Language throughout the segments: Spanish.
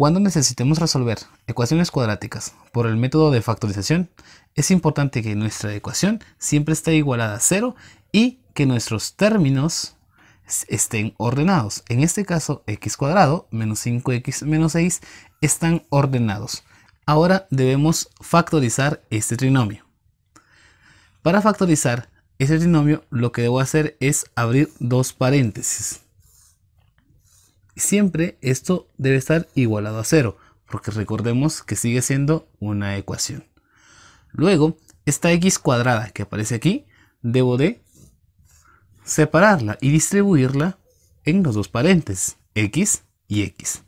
Cuando necesitemos resolver ecuaciones cuadráticas por el método de factorización, es importante que nuestra ecuación siempre esté igualada a cero y que nuestros términos estén ordenados. En este caso, x cuadrado menos 5x menos 6 están ordenados. Ahora debemos factorizar este trinomio. Para factorizar este trinomio, lo que debo hacer es abrir dos paréntesis siempre esto debe estar igualado a cero, porque recordemos que sigue siendo una ecuación. Luego, esta x cuadrada que aparece aquí, debo de separarla y distribuirla en los dos paréntesis, x y x.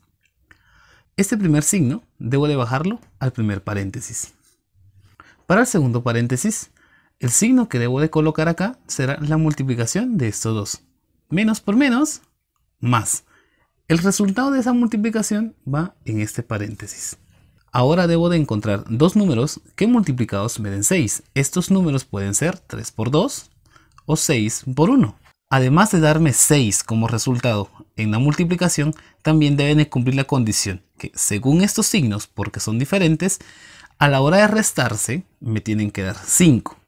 Este primer signo debo de bajarlo al primer paréntesis. Para el segundo paréntesis, el signo que debo de colocar acá será la multiplicación de estos dos. Menos por menos, más. El resultado de esa multiplicación va en este paréntesis. Ahora debo de encontrar dos números que multiplicados me den 6. Estos números pueden ser 3 por 2 o 6 por 1. Además de darme 6 como resultado en la multiplicación, también deben de cumplir la condición que según estos signos, porque son diferentes, a la hora de restarse me tienen que dar 5.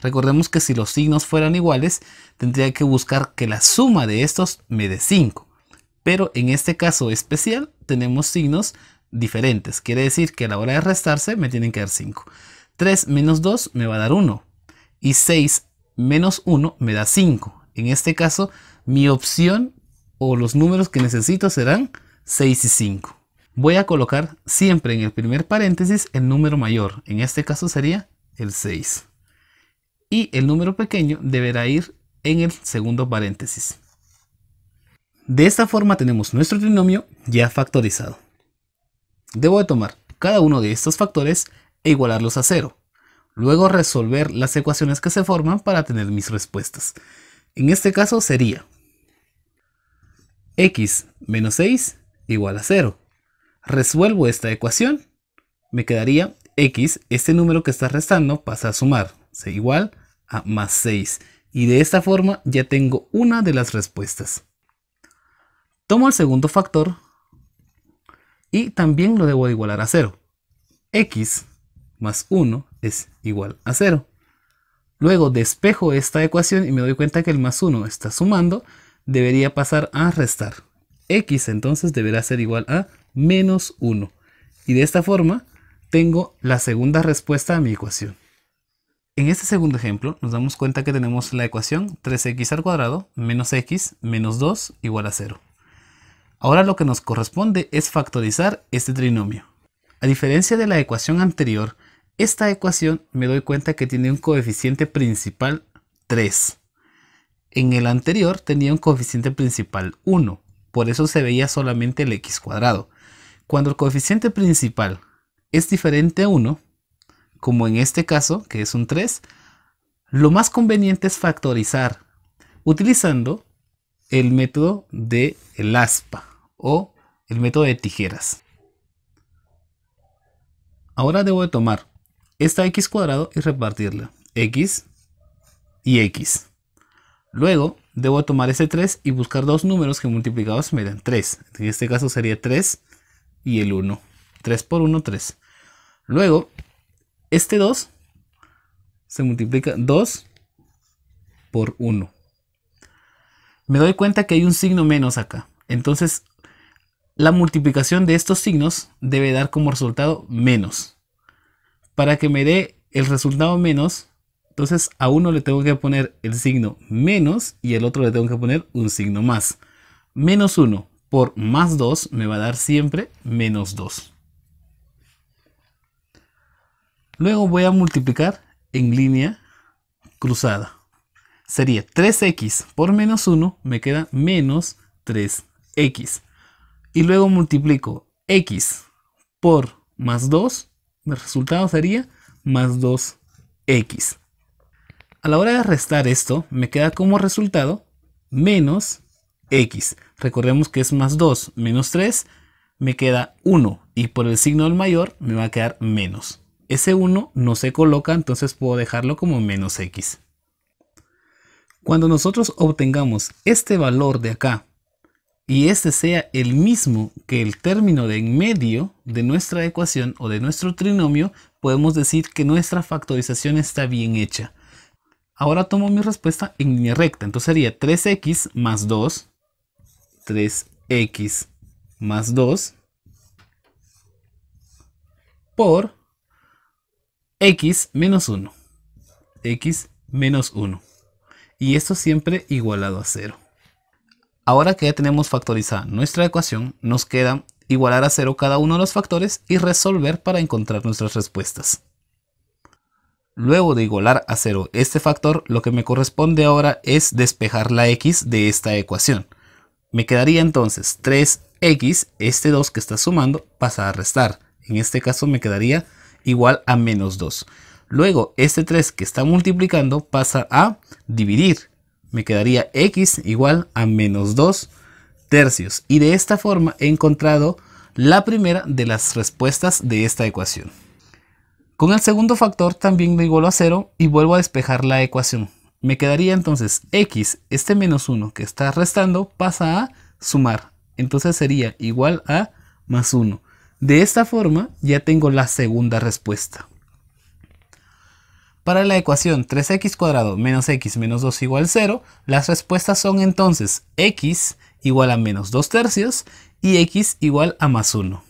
Recordemos que si los signos fueran iguales, tendría que buscar que la suma de estos me dé 5. Pero en este caso especial tenemos signos diferentes. Quiere decir que a la hora de restarse me tienen que dar 5. 3 menos 2 me va a dar 1. Y 6 menos 1 me da 5. En este caso, mi opción o los números que necesito serán 6 y 5. Voy a colocar siempre en el primer paréntesis el número mayor. En este caso sería el 6. Y el número pequeño deberá ir en el segundo paréntesis. De esta forma tenemos nuestro trinomio ya factorizado. Debo de tomar cada uno de estos factores e igualarlos a cero. Luego resolver las ecuaciones que se forman para tener mis respuestas. En este caso sería x menos 6 igual a 0. Resuelvo esta ecuación, me quedaría x, este número que está restando pasa a sumar, se igual a más 6. Y de esta forma ya tengo una de las respuestas. Tomo el segundo factor y también lo debo igualar a 0. x más 1 es igual a 0. Luego despejo esta ecuación y me doy cuenta que el más 1 está sumando, debería pasar a restar. x entonces deberá ser igual a menos 1. Y de esta forma tengo la segunda respuesta a mi ecuación. En este segundo ejemplo nos damos cuenta que tenemos la ecuación 3x al cuadrado menos x menos 2 igual a 0. Ahora lo que nos corresponde es factorizar este trinomio. A diferencia de la ecuación anterior, esta ecuación me doy cuenta que tiene un coeficiente principal 3. En el anterior tenía un coeficiente principal 1, por eso se veía solamente el x cuadrado. Cuando el coeficiente principal es diferente a 1, como en este caso, que es un 3, lo más conveniente es factorizar utilizando el método de el aspa o el método de tijeras. Ahora debo de tomar esta x cuadrado y repartirla. x y x. Luego debo tomar ese 3 y buscar dos números que multiplicados me dan 3. En este caso sería 3 y el 1. 3 por 1, 3. Luego, este 2 se multiplica 2 por 1. Me doy cuenta que hay un signo menos acá. Entonces la multiplicación de estos signos debe dar como resultado menos. Para que me dé el resultado menos, entonces a uno le tengo que poner el signo menos y al otro le tengo que poner un signo más. Menos 1 por más 2 me va a dar siempre menos 2. Luego voy a multiplicar en línea cruzada. Sería 3x por menos 1 me queda menos 3x y luego multiplico x por más 2, el resultado sería más 2x. A la hora de restar esto, me queda como resultado menos x. Recordemos que es más 2 menos 3, me queda 1 y por el signo del mayor me va a quedar menos. Ese 1 no se coloca, entonces puedo dejarlo como menos x. Cuando nosotros obtengamos este valor de acá y este sea el mismo que el término de en medio de nuestra ecuación o de nuestro trinomio, podemos decir que nuestra factorización está bien hecha. Ahora tomo mi respuesta en línea recta, entonces sería 3x más 2, 3x más 2 por x menos 1, x menos 1. Y esto siempre igualado a 0. Ahora que ya tenemos factorizada nuestra ecuación, nos queda igualar a cero cada uno de los factores y resolver para encontrar nuestras respuestas. Luego de igualar a cero este factor, lo que me corresponde ahora es despejar la x de esta ecuación. Me quedaría entonces 3x, este 2 que está sumando, pasa a restar. En este caso me quedaría igual a menos 2. Luego este 3 que está multiplicando pasa a dividir me quedaría x igual a menos 2 tercios. Y de esta forma he encontrado la primera de las respuestas de esta ecuación. Con el segundo factor también me igualo a 0 y vuelvo a despejar la ecuación. Me quedaría entonces x, este menos 1 que está restando, pasa a sumar. Entonces sería igual a más 1. De esta forma ya tengo la segunda respuesta. Para la ecuación 3x cuadrado menos x menos 2 igual 0, las respuestas son entonces x igual a menos 2 tercios y x igual a más 1.